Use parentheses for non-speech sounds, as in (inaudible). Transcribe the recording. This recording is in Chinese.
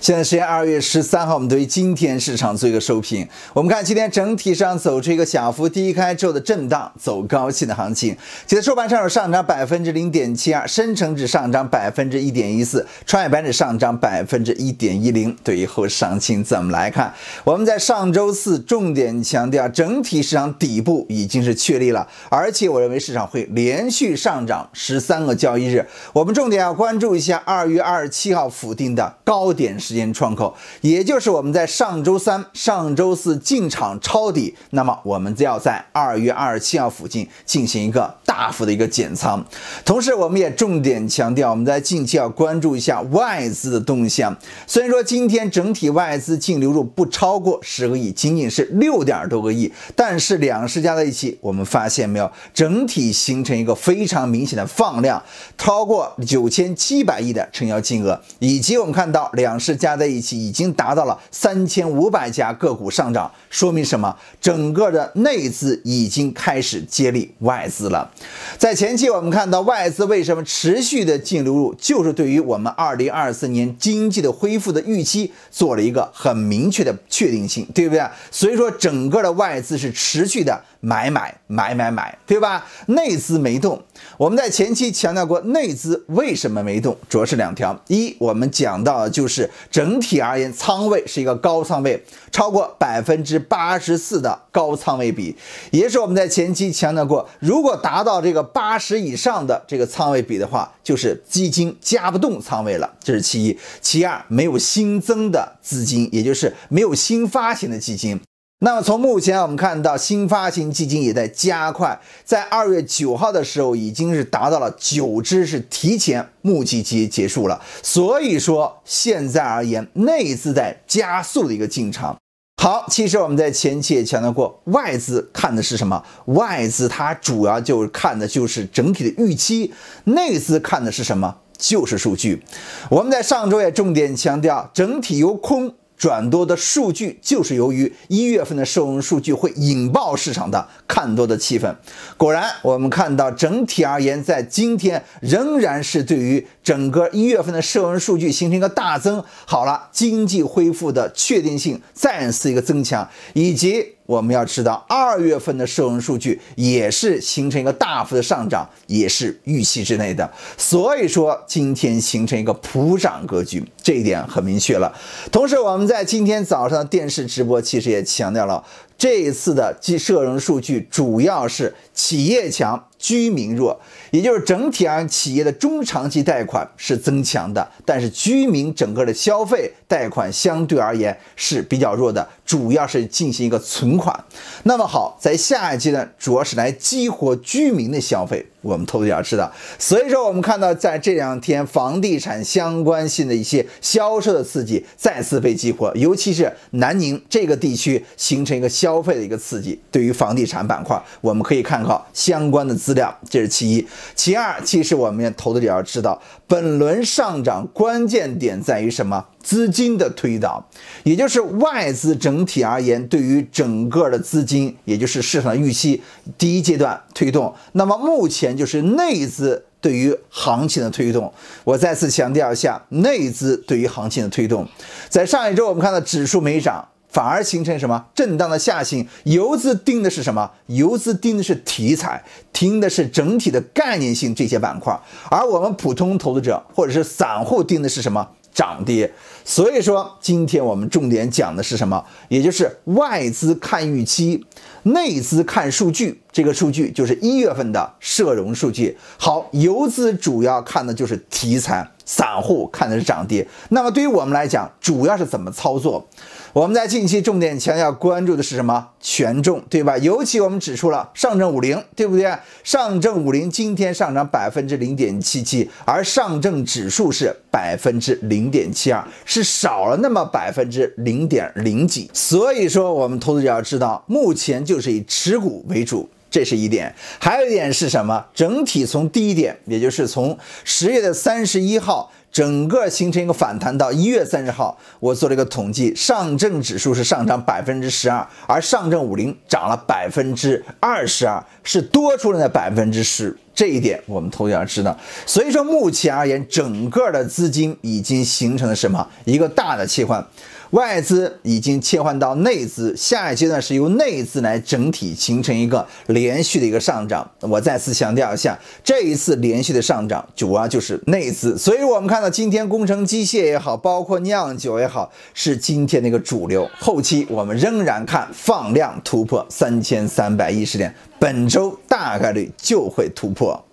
现在时间二月十三号，我们对于今天市场做一个收评。我们看今天整体上走出一个小幅低开之后的震荡走高性的行情。记得收盘上证上涨百分之零点七二，深成指上涨百分之一点一四，创业板指上涨百分之一点一零。对于后市行情怎么来看？我们在上周四重点强调，整体市场底部已经是确立了，而且我认为市场会连续上涨十三个交易日。我们重点要关注一下二月二十七号附近的高点。时间窗口，也就是我们在上周三、上周四进场抄底，那么我们就要在二月二十七号附近进行一个大幅的一个减仓。同时，我们也重点强调，我们在近期要关注一下外资的动向。虽然说今天整体外资净流入不超过十个亿，仅仅是六点多个亿，但是两市加在一起，我们发现没有，整体形成一个非常明显的放量，超过九千七百亿的成交金额，以及我们看到两市。加在一起已经达到了三千五百家个股上涨，说明什么？整个的内资已经开始接力外资了。在前期我们看到外资为什么持续的净流入，就是对于我们二零二四年经济的恢复的预期做了一个很明确的确定性，对不对？所以说整个的外资是持续的买买买买买，对吧？内资没动。我们在前期强调过内资为什么没动，主要是两条：一我们讲到就是。整体而言，仓位是一个高仓位，超过百分之八十四的高仓位比，也是我们在前期强调过，如果达到这个八十以上的这个仓位比的话，就是基金加不动仓位了，这是其一；其二，没有新增的资金，也就是没有新发行的基金。那么从目前我们看到，新发行基金也在加快，在二月九号的时候，已经是达到了九只，是提前募集期结束了。所以说现在而言，内资在加速的一个进场。好，其实我们在前期也强调过，外资看的是什么？外资它主要就是看的就是整体的预期。内资看的是什么？就是数据。我们在上周也重点强调，整体由空。转多的数据就是由于一月份的社融数据会引爆市场的看多的气氛。果然，我们看到整体而言，在今天仍然是对于整个一月份的社融数据形成一个大增。好了，经济恢复的确定性再次一个增强，以及。我们要知道，二月份的社融数据也是形成一个大幅的上涨，也是预期之内的。所以说，今天形成一个普涨格局，这一点很明确了。同时，我们在今天早上的电视直播，其实也强调了。这一次的计社融数据主要是企业强、居民弱，也就是整体而言企业的中长期贷款是增强的，但是居民整个的消费贷款相对而言是比较弱的，主要是进行一个存款。那么好，在下一阶段主要是来激活居民的消费，我们投资者知道。所以说，我们看到在这两天房地产相关性的一些销售的刺激再次被激活，尤其是南宁这个地区形成一个消。消费的一个刺激，对于房地产板块，我们可以看考相关的资料，这是其一。其二，其实我们投资者要知道，本轮上涨关键点在于什么？资金的推导，也就是外资整体而言，对于整个的资金，也就是市场的预期，第一阶段推动。那么目前就是内资对于行情的推动。我再次强调一下，内资对于行情的推动。在上一周，我们看到指数没涨。反而形成什么震荡的下行？游资盯的是什么？游资盯的是题材，盯的是整体的概念性这些板块。而我们普通投资者或者是散户盯的是什么？涨跌。所以说，今天我们重点讲的是什么？也就是外资看预期，内资看数据。这个数据就是一月份的社融数据。好，游资主要看的就是题材。散户看的是涨跌，那么对于我们来讲，主要是怎么操作？我们在近期重点强调关注的是什么权重，对吧？尤其我们指出了上证五零，对不对？上证五零今天上涨百分之零点七七，而上证指数是百分之零点七二，是少了那么百分之零点零几。所以说，我们投资者要知道，目前就是以持股为主。这是一点，还有一点是什么？整体从低点，也就是从十月的三十一号，整个形成一个反弹到一月三十号，我做了一个统计，上证指数是上涨 (laughs) 百分之十二，而上证五零涨了百分之二十二，是多出来的百分之十。这一点我们可想要知道。所以说，目前而言，整个的资金已经形成了什么一个大的切换？外资已经切换到内资，下一阶段是由内资来整体形成一个连续的一个上涨。我再次强调一下，这一次连续的上涨主要就是内资。所以我们看到今天工程机械也好，包括酿酒也好，是今天的一个主流。后期我们仍然看放量突破三千三百一十点，本周大概率就会突破。